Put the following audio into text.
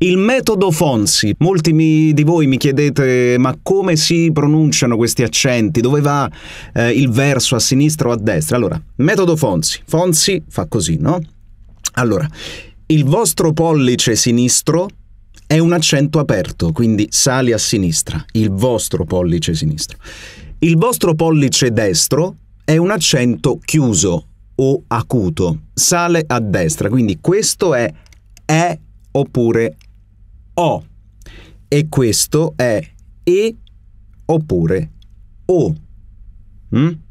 Il metodo Fonsi. Molti mi, di voi mi chiedete ma come si pronunciano questi accenti? Dove va eh, il verso a sinistra o a destra? Allora, metodo Fonsi. Fonsi fa così, no? Allora, il vostro pollice sinistro è un accento aperto, quindi sali a sinistra, il vostro pollice sinistro. Il vostro pollice destro è un accento chiuso o acuto, sale a destra, quindi questo è è oppure o e questo è E oppure O. Mm?